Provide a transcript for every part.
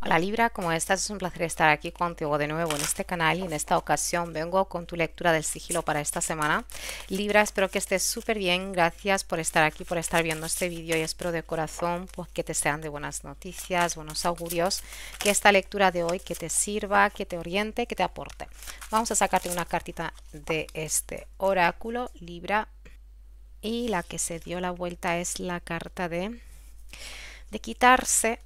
Hola Libra, como estás? Es un placer estar aquí contigo de nuevo en este canal y en esta ocasión vengo con tu lectura del sigilo para esta semana. Libra, espero que estés súper bien, gracias por estar aquí, por estar viendo este vídeo y espero de corazón pues, que te sean de buenas noticias, buenos augurios, que esta lectura de hoy que te sirva, que te oriente, que te aporte. Vamos a sacarte una cartita de este oráculo Libra y la que se dio la vuelta es la carta de de quitarse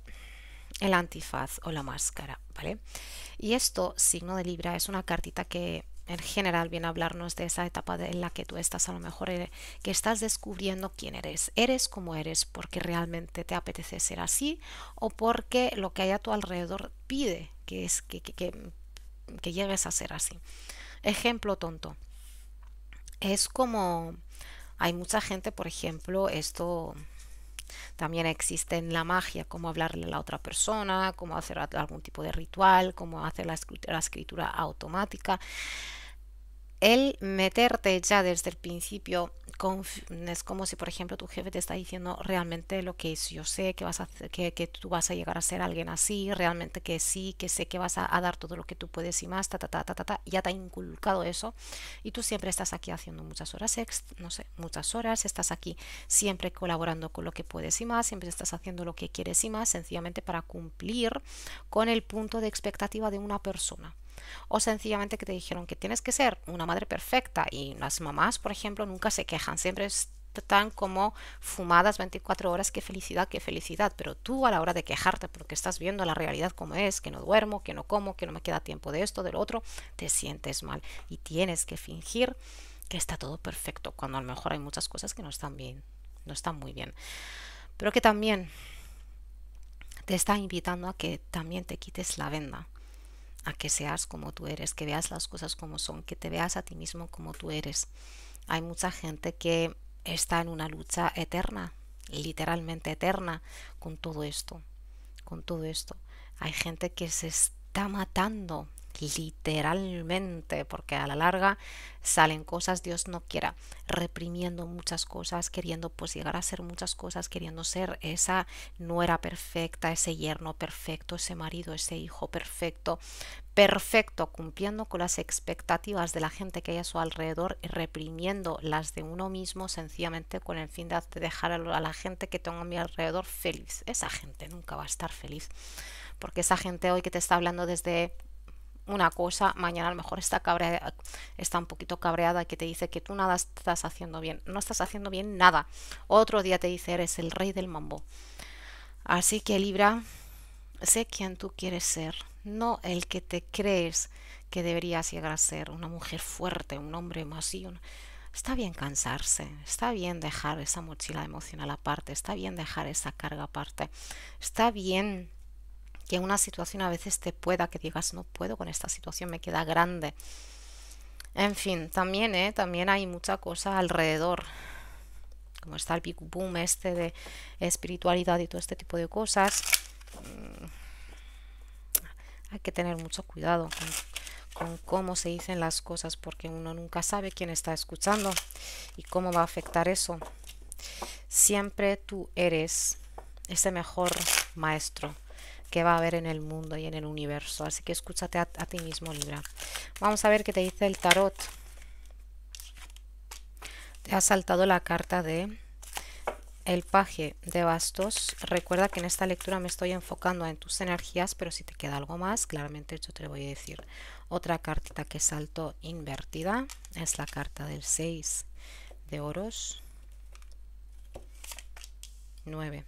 el antifaz o la máscara, ¿vale? Y esto, signo de Libra, es una cartita que en general viene a hablarnos de esa etapa de, en la que tú estás a lo mejor eh, que estás descubriendo quién eres. Eres como eres porque realmente te apetece ser así o porque lo que hay a tu alrededor pide que, es, que, que llegues a ser así. Ejemplo tonto. Es como hay mucha gente, por ejemplo, esto también existe en la magia cómo hablarle a la otra persona, cómo hacer algún tipo de ritual, cómo hacer la escritura, escritura automática el meterte ya desde el principio es como si por ejemplo tu jefe te está diciendo realmente lo que es yo sé que vas a que, tú vas a llegar a ser alguien así realmente que sí que sé que vas a, dar todo lo que tú puedes y más ta ta ta ta ta, ta ya te ha inculcado eso y tú siempre estás aquí haciendo muchas horas ex, no sé muchas horas estás aquí siempre colaborando con lo que puedes y más siempre estás haciendo lo que quieres y más sencillamente para cumplir con el punto de expectativa de una persona o sencillamente que te dijeron que tienes que ser una madre perfecta y las mamás, por ejemplo, nunca se quejan, siempre están como fumadas 24 horas, qué felicidad, qué felicidad, pero tú a la hora de quejarte porque estás viendo la realidad como es, que no duermo, que no como, que no me queda tiempo de esto, del otro, te sientes mal y tienes que fingir que está todo perfecto, cuando a lo mejor hay muchas cosas que no están bien, no están muy bien, pero que también te está invitando a que también te quites la venda a que seas como tú eres, que veas las cosas como son, que te veas a ti mismo como tú eres. Hay mucha gente que está en una lucha eterna, literalmente eterna, con todo esto, con todo esto. Hay gente que se está matando literalmente, porque a la larga salen cosas, Dios no quiera, reprimiendo muchas cosas, queriendo pues llegar a ser muchas cosas, queriendo ser esa nuera perfecta, ese yerno perfecto, ese marido, ese hijo perfecto, perfecto, cumpliendo con las expectativas de la gente que hay a su alrededor, reprimiendo las de uno mismo sencillamente con el fin de dejar a la gente que tengo a mi alrededor feliz. Esa gente nunca va a estar feliz, porque esa gente hoy que te está hablando desde una cosa, mañana a lo mejor está cabreada, está un poquito cabreada que te dice que tú nada estás haciendo bien, no estás haciendo bien nada. Otro día te dice eres el rey del mambo. Así que Libra, sé quién tú quieres ser, no el que te crees que deberías llegar a ser, una mujer fuerte, un hombre más Está bien cansarse, está bien dejar esa mochila emocional aparte, está bien dejar esa carga aparte, está bien que una situación a veces te pueda, que digas, no puedo con esta situación, me queda grande. En fin, también, ¿eh? también hay mucha cosa alrededor, como está el big boom este de espiritualidad y todo este tipo de cosas. Mm, hay que tener mucho cuidado con, con cómo se dicen las cosas, porque uno nunca sabe quién está escuchando y cómo va a afectar eso. Siempre tú eres ese mejor maestro que va a haber en el mundo y en el universo. Así que escúchate a, ti mismo, Libra. Vamos a ver qué te dice el tarot. Te ha saltado la carta de el paje de bastos. Recuerda que en esta lectura me estoy enfocando en tus energías, pero si te queda algo más, claramente yo te voy a decir. Otra cartita que salto invertida es la carta del 6 de oros, 9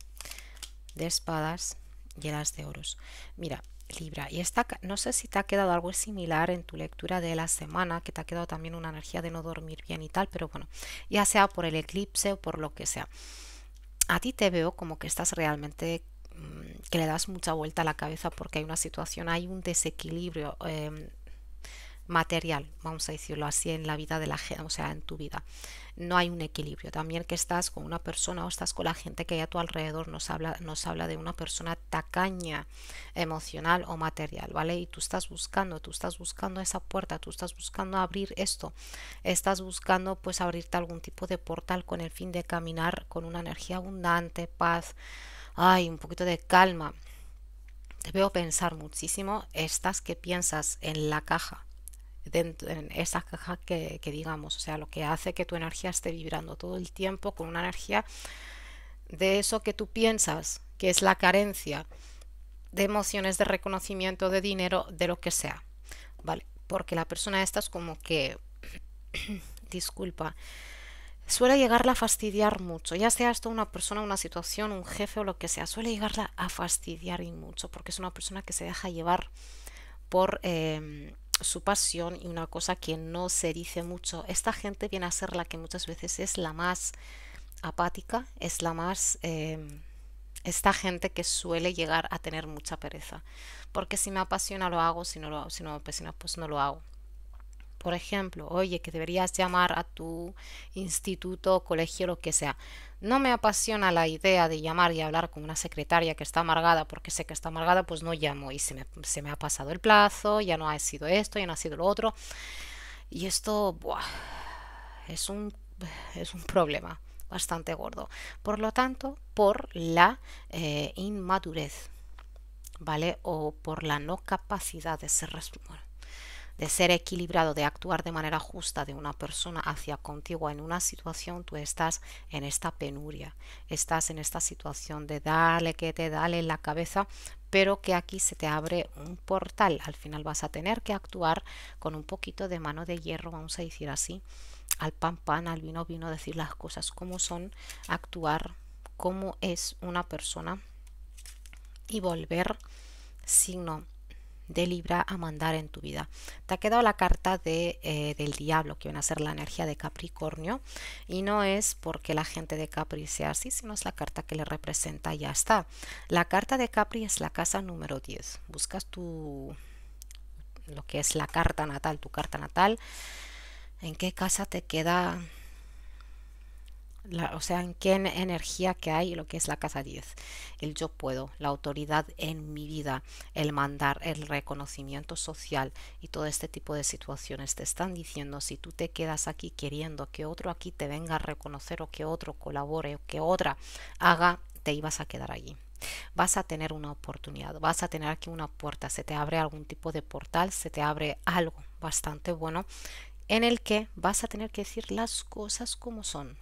de espadas llenas de oros. Mira, Libra, y esta, no sé si te ha quedado algo similar en tu lectura de la semana, que te ha quedado también una energía de no dormir bien y tal, pero bueno, ya sea por el eclipse o por lo que sea. A ti te veo como que estás realmente mm, que le das mucha vuelta a la cabeza porque hay una situación, hay un desequilibrio. Eh, material, vamos a decirlo así, en la vida de la gente, o sea, en tu vida. No hay un equilibrio. También que estás con una persona o estás con la gente que hay a tu alrededor, nos habla, nos habla de una persona tacaña emocional o material, ¿vale? Y tú estás buscando, tú estás buscando esa puerta, tú estás buscando abrir esto, estás buscando pues abrirte algún tipo de portal con el fin de caminar con una energía abundante, paz, ay, un poquito de calma. Te veo pensar muchísimo, estás que piensas en la caja, en esa caja que, digamos, o sea, lo que hace que tu energía esté vibrando todo el tiempo con una energía de eso que tú piensas, que es la carencia de emociones, de reconocimiento, de dinero, de lo que sea. ¿Vale? Porque la persona esta es como que, disculpa, suele llegarla a fastidiar mucho, ya sea esto una persona, una situación, un jefe o lo que sea, suele llegarla a fastidiar y mucho, porque es una persona que se deja llevar por... Em, su pasión y una cosa que no se dice mucho. Esta gente viene a ser la que muchas veces es la más apática, es la más... Em, esta gente que suele llegar a tener mucha pereza. Porque si me apasiona lo hago, si no, lo, si no me apasiona pues no lo hago. Por ejemplo, oye, que deberías llamar a tu instituto, colegio, lo que sea. No me apasiona la idea de llamar y hablar con una secretaria que está amargada, porque sé que está amargada, pues no llamo y se me, ha pasado el plazo, ya no ha sido esto, ya no ha sido lo otro. Y esto, es un, es un problema bastante gordo. Por lo tanto, por la eh, inmadurez, ¿vale? O por la no capacidad de ser responsable de ser equilibrado, de actuar de manera justa de una persona hacia contigo en una situación, tú estás en esta penuria, estás en esta situación de dale que te dale en la cabeza, pero que aquí se te abre un portal. Al final vas a tener que actuar con un poquito de mano de hierro, vamos a decir así, al pan pan, al vino vino, decir las cosas como son, actuar como es una persona y volver signo de Libra a mandar en tu vida. Te ha quedado la carta de, eh, del diablo, que van a ser la energía de Capricornio, y no es porque la gente de Capri sea así, sino es la carta que le representa ya está. La carta de Capri es la casa número 10. Buscas tu lo que es la carta natal, tu carta natal, en qué casa te queda la, o sea, en qué energía que hay lo que es la casa 10, el yo puedo, la autoridad en mi vida, el mandar, el reconocimiento social y todo este tipo de situaciones te están diciendo si tú te quedas aquí queriendo que otro aquí te venga a reconocer o que otro colabore o que otra haga, te ibas a quedar allí vas a tener una oportunidad, vas a tener aquí una puerta, se te abre algún tipo de portal, se te abre algo bastante bueno en el que vas a tener que decir las cosas como son,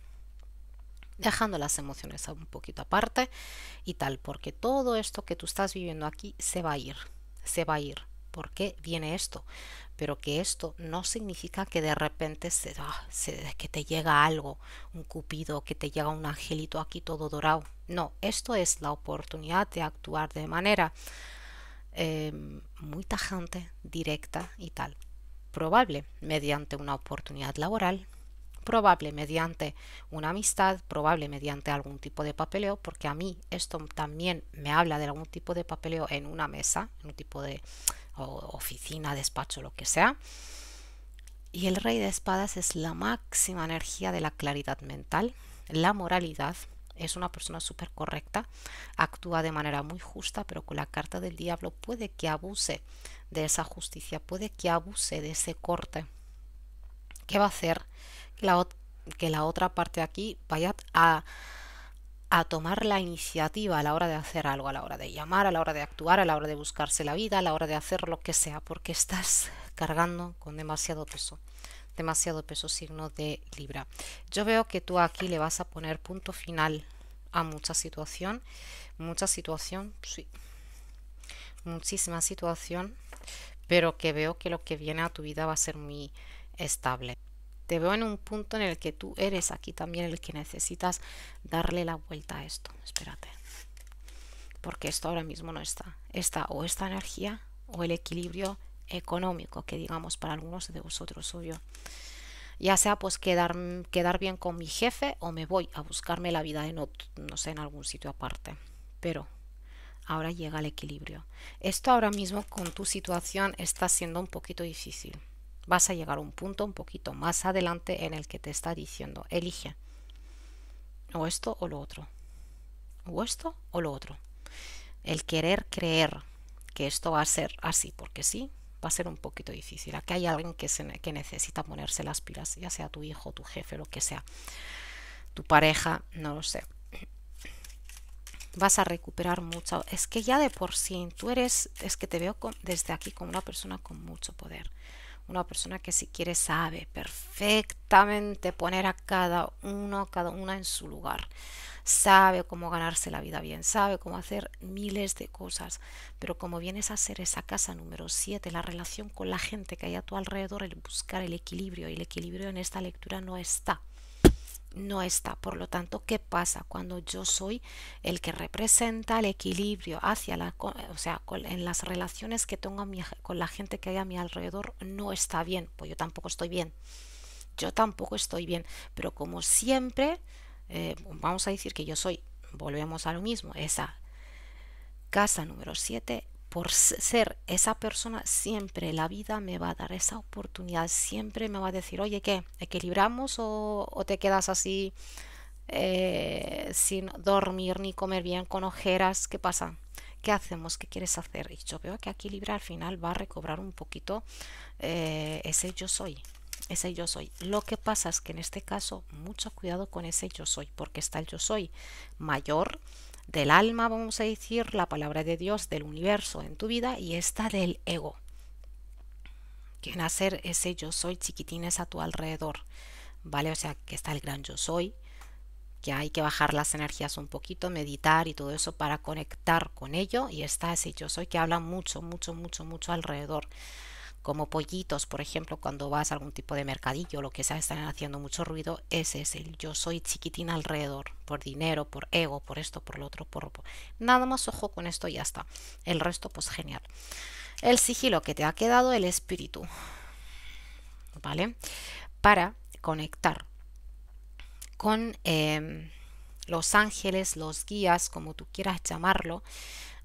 dejando las emociones un poquito aparte y tal, porque todo esto que tú estás viviendo aquí se va a ir, se va a ir. ¿Por qué viene esto? Pero que esto no significa que de repente se, ah, que te llega algo, un cupido, que te llega un angelito aquí todo dorado. No, esto es la oportunidad de actuar de manera eh, muy tajante, directa y tal. Probable mediante una oportunidad laboral, probable mediante una amistad, probable mediante algún tipo de papeleo, porque a mí esto también me habla de algún tipo de papeleo en una mesa, en un tipo de oficina, despacho, lo que sea. Y el rey de espadas es la máxima energía de la claridad mental, la moralidad, es una persona súper correcta, actúa de manera muy justa, pero con la carta del diablo puede que abuse de esa justicia, puede que abuse de ese corte qué va a hacer que la otra parte aquí vaya a, a tomar la iniciativa a la hora de hacer algo, a la hora de llamar, a la hora de actuar, a la hora de buscarse la vida, a la hora de hacer lo que sea, porque estás cargando con demasiado peso demasiado peso signo de libra yo veo que tú aquí le vas a poner punto final a mucha situación mucha situación sí muchísima situación pero que veo que lo que viene a tu vida va a ser muy estable. Te veo en un punto en el que tú eres aquí también el que necesitas darle la vuelta a esto. Espérate. Porque esto ahora mismo no está. Está o esta energía o el equilibrio económico que digamos para algunos de vosotros, obvio. Ya sea pues quedar, quedar bien con mi jefe o me voy a buscarme la vida en, otro, no sé, en algún sitio aparte. Pero ahora llega el equilibrio. Esto ahora mismo con tu situación está siendo un poquito difícil vas a llegar a un punto un poquito más adelante en el que te está diciendo, elige o esto o lo otro, o esto o lo otro. El querer creer que esto va a ser así, porque sí, va a ser un poquito difícil. Aquí hay alguien que, necesita ponerse las pilas, ya sea tu hijo, tu jefe, lo que sea, tu pareja, no lo sé. Vas a recuperar mucho. Es que ya de por sí tú eres, es que te veo desde aquí como una persona con mucho poder una persona que si quiere sabe perfectamente poner a cada uno, cada una en su lugar. Sabe cómo ganarse la vida bien, sabe cómo hacer miles de cosas, pero como vienes a ser esa casa número 7, la relación con la gente que hay a tu alrededor, el buscar el equilibrio, y el equilibrio en esta lectura no está no está. Por lo tanto, ¿qué pasa cuando yo soy el que representa el equilibrio hacia la, o sea, en las relaciones que tengo con la gente que hay a mi alrededor no está bien? Pues yo tampoco estoy bien. Yo tampoco estoy bien. Pero como siempre, eh, vamos a decir que yo soy, volvemos a lo mismo, esa casa número 7 por ser esa persona, siempre la vida me va a dar esa oportunidad, siempre me va a decir, oye, ¿qué? ¿Equilibramos o, te quedas así eh, sin dormir ni comer bien, con ojeras? ¿Qué pasa? ¿Qué hacemos? ¿Qué quieres hacer? Y yo veo que aquí Libra al final va a recobrar un poquito eh, ese yo soy, ese yo soy. Lo que pasa es que en este caso, mucho cuidado con ese yo soy, porque está el yo soy mayor, del alma, vamos a decir, la palabra de Dios, del universo en tu vida y esta del ego. Que nacer ese yo soy chiquitines a tu alrededor, ¿vale? O sea, que está el gran yo soy, que hay que bajar las energías un poquito, meditar y todo eso para conectar con ello y está ese yo soy que habla mucho, mucho, mucho, mucho alrededor como pollitos, por ejemplo, cuando vas a algún tipo de mercadillo, lo que sea, están haciendo mucho ruido, ese es el yo soy chiquitín alrededor, por dinero, por ego, por esto, por lo otro, por... Nada más ojo con esto y ya está. El resto, pues genial. El sigilo que te ha quedado, el espíritu, ¿vale? Para conectar con em, los ángeles, los guías, como tú quieras llamarlo,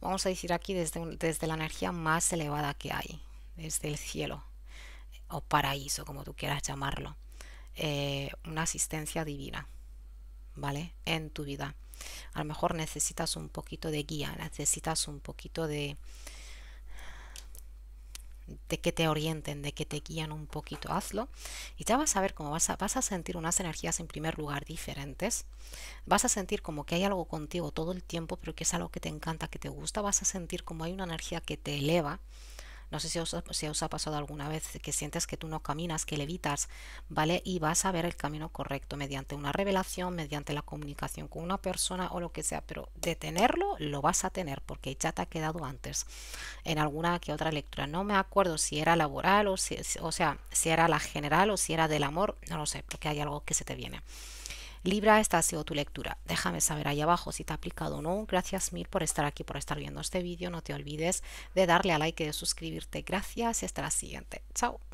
vamos a decir aquí desde, desde la energía más elevada que hay, desde el cielo o paraíso, como tú quieras llamarlo, eh, una asistencia divina, ¿vale? En tu vida. A lo mejor necesitas un poquito de guía, necesitas un poquito de, de que te orienten, de que te guían un poquito, hazlo y ya vas a ver cómo vas a, vas a sentir unas energías en primer lugar diferentes, vas a sentir como que hay algo contigo todo el tiempo, pero que es algo que te encanta, que te gusta, vas a sentir como hay una energía que te eleva, no sé si os, ha pasado alguna vez que sientes que tú no caminas, que levitas, ¿vale? Y vas a ver el camino correcto mediante una revelación, mediante la comunicación con una persona o lo que sea, pero detenerlo lo vas a tener porque ya te ha quedado antes en alguna que otra lectura. No me acuerdo si era laboral o o sea, si era la general o si era del amor, no lo sé, porque hay algo que se te viene. Libra, esta ha sido tu lectura. Déjame saber ahí abajo si te ha aplicado o no. Gracias mil por estar aquí, por estar viendo este vídeo. No te olvides de darle a like y de suscribirte. Gracias y hasta la siguiente. Chao.